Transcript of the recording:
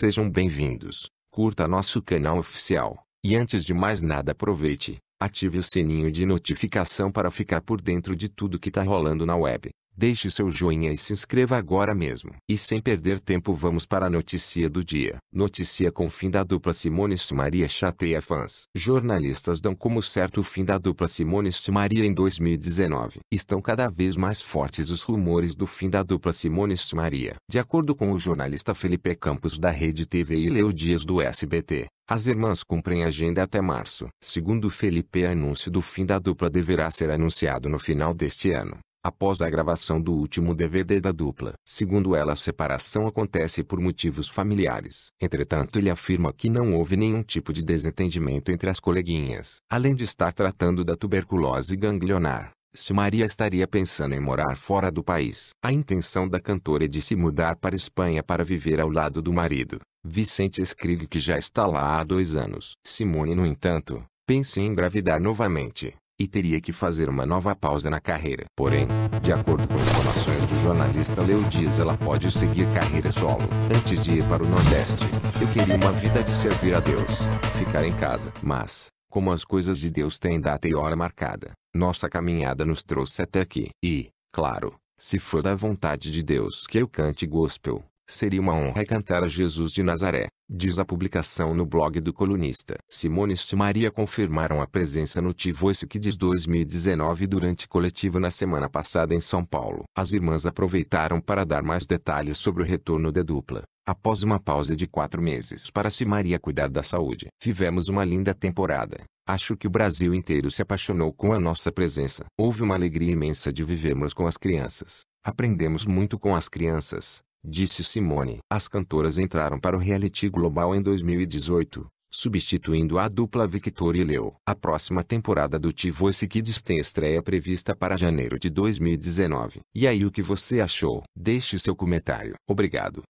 Sejam bem-vindos, curta nosso canal oficial, e antes de mais nada aproveite, ative o sininho de notificação para ficar por dentro de tudo que tá rolando na web. Deixe seu joinha e se inscreva agora mesmo. E sem perder tempo vamos para a notícia do dia. Notícia com fim da dupla Simone e Maria chateia fãs. Jornalistas dão como certo o fim da dupla Simone e Maria em 2019. Estão cada vez mais fortes os rumores do fim da dupla Simone e Maria. De acordo com o jornalista Felipe Campos da Rede TV e Leo Dias do SBT, as irmãs cumprem agenda até março. Segundo Felipe, anúncio do fim da dupla deverá ser anunciado no final deste ano após a gravação do último DVD da dupla. Segundo ela, a separação acontece por motivos familiares. Entretanto, ele afirma que não houve nenhum tipo de desentendimento entre as coleguinhas. Além de estar tratando da tuberculose ganglionar, se Maria estaria pensando em morar fora do país. A intenção da cantora é de se mudar para Espanha para viver ao lado do marido, Vicente Escrigo, que já está lá há dois anos. Simone, no entanto, pensa em engravidar novamente e teria que fazer uma nova pausa na carreira. Porém, de acordo com informações do jornalista Leo Dias, ela pode seguir carreira solo. Antes de ir para o Nordeste, eu queria uma vida de servir a Deus, ficar em casa. Mas, como as coisas de Deus têm data e hora marcada, nossa caminhada nos trouxe até aqui. E, claro, se for da vontade de Deus que eu cante gospel, Seria uma honra cantar a Jesus de Nazaré, diz a publicação no blog do colunista. Simone e Maria confirmaram a presença no Tivoice que diz 2019 durante coletiva na semana passada em São Paulo. As irmãs aproveitaram para dar mais detalhes sobre o retorno da dupla. Após uma pausa de quatro meses para se Maria cuidar da saúde, tivemos uma linda temporada. Acho que o Brasil inteiro se apaixonou com a nossa presença. Houve uma alegria imensa de vivermos com as crianças. Aprendemos muito com as crianças disse Simone. As cantoras entraram para o reality global em 2018, substituindo a dupla Victor e Leo. A próxima temporada do T Voice Kids tem estreia prevista para janeiro de 2019. E aí o que você achou? Deixe seu comentário. Obrigado.